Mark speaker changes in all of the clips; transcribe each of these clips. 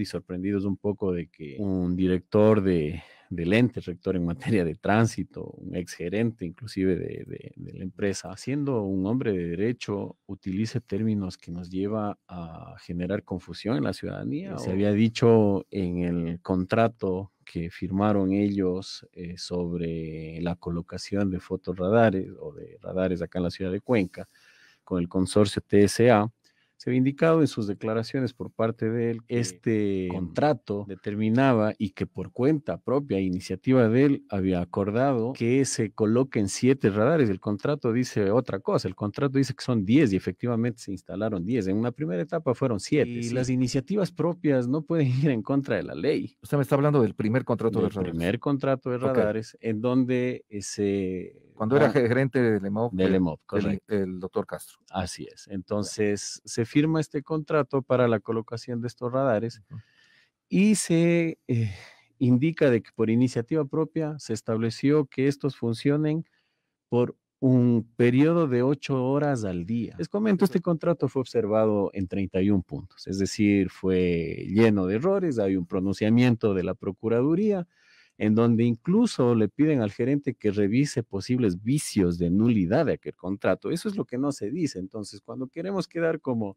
Speaker 1: y sorprendidos un poco de que un director de, del ente rector en materia de tránsito, un exgerente inclusive de, la empresa, siendo un hombre de derecho, utilice términos que nos lleva a generar confusión en la ciudadanía. Se había dicho en el contrato que firmaron ellos eh, sobre la colocación de fotorradares o de radares acá en la ciudad de Cuenca con el consorcio TSA, se había indicado en sus declaraciones por parte de él que este mm, contrato determinaba y que por cuenta propia, iniciativa de él, había acordado que se coloquen siete radares. El contrato dice otra cosa, el contrato dice que son diez y efectivamente se instalaron diez. En una primera etapa fueron siete. Y las iniciativas propias no pueden ir en contra de la ley. Usted me está hablando del primer contrato de radares. El primer contrato de radares, en donde eh, se cuando era ah. gerente del EMOP, del el, doctor Castro. Así es. Entonces, se firma este contrato para la colocación de estos radares y se eh, indica de que por iniciativa propia se estableció que estos funcionen por un periodo de ocho horas al día. Les comento, este contrato fue observado en 31 puntos, es decir, fue lleno de errores, hay un pronunciamiento de la Procuraduría, en donde incluso le piden al gerente que revise posibles vicios de nulidad de aquel contrato. Eso es lo que no se dice. Entonces, cuando queremos quedar como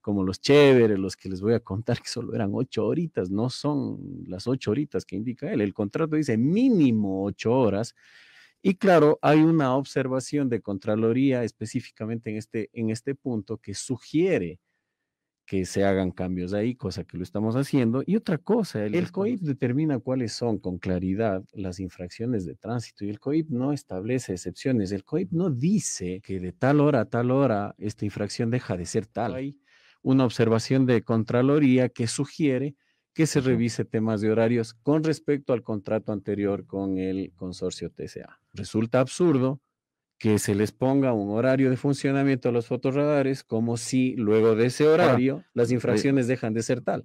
Speaker 1: como los chéveres, los que les voy a contar que solo eran ocho horitas, no son las ocho horitas que indica él. El contrato dice mínimo ocho horas. Y claro, hay una observación de Contraloría específicamente en este, en este punto que sugiere que se hagan cambios ahí, cosa que lo estamos haciendo. Y otra cosa, el, COIP determina cuáles son con claridad las infracciones de tránsito y el COIP no establece excepciones. El COIP no dice que de tal hora a tal hora esta infracción deja de ser tal. Hay una observación de Contraloría que sugiere que se revise temas de horarios con respecto al contrato anterior con el consorcio TCA. Resulta absurdo que se les ponga un horario de funcionamiento a los fotorradares, como si luego de ese horario las infracciones dejan de ser tal.